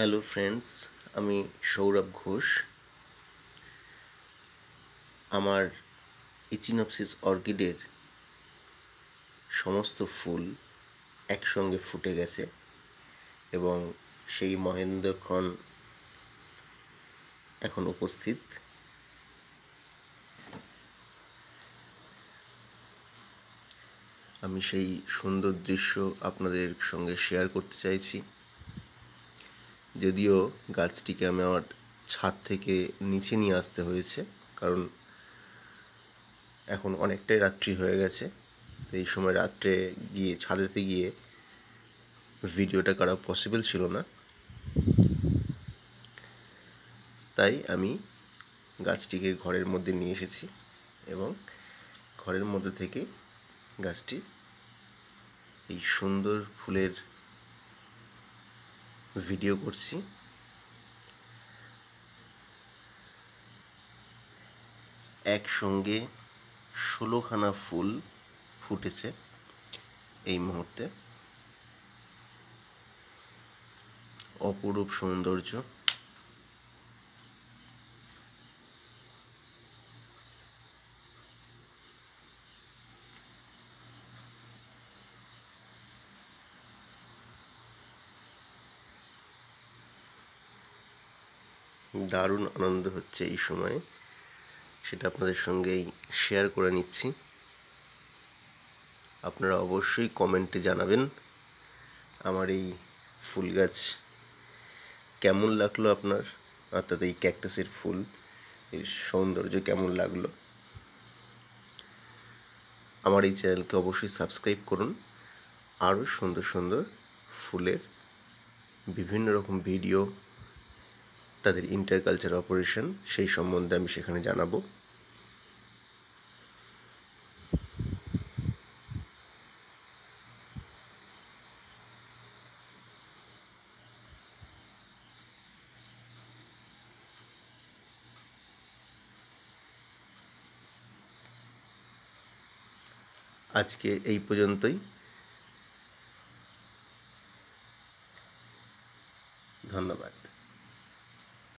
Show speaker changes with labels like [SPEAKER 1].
[SPEAKER 1] hello friends আমি সৌরভ ঘোষ আমার ইচিনপসিস অর্কিডের সমস্ত ফুল একসঙ্গে ফুটে গেছে এবং সেই মহেন্দ্রক্ষণ এখন উপস্থিত আমি সেই সুন্দর দৃশ্য আপনাদের সঙ্গে শেয়ার করতে চাইছি যদিও গাছটিকে আমি আমার ছাদ থেকে নিচে নিয়ে আসতে হয়েছে কারণ এখন অনেকটাই রাত্রি হয়ে গেছে তো এই সময় রাত্রে গিয়ে ছাদেতে গিয়ে ভিডিওটা করা পসিবল ছিল না তাই আমি গাছটিকে ঘরের মধ্যে নিয়ে এসেছি এবং ঘরের মধ্যে থেকে গাছটি এই সুন্দর ফুলের ভিডিও করছি একসঙ্গে ষোলোখানা ফুল ফুটেছে এই মুহূর্তে অপরূপ সৌন্দর্য দারুণ আনন্দ হচ্ছে এই সময়ে সেটা আপনাদের সঙ্গেই শেয়ার করে নিচ্ছি আপনারা অবশ্যই কমেন্টে জানাবেন আমার এই ফুল গাছ কেমন লাগলো আপনার অর্থাৎ এই ক্যাকটাসের ফুল এর সৌন্দর্য কেমন লাগলো আমার এই চ্যানেলকে অবশ্যই সাবস্ক্রাইব করুন আরও সুন্দর সুন্দর ফুলের বিভিন্ন রকম ভিডিও তাদের ইন্টার কালচার অপারেশন সেই সম্বন্ধে আমি সেখানে জানাবো আজকে এই পর্যন্তই ধন্যবাদ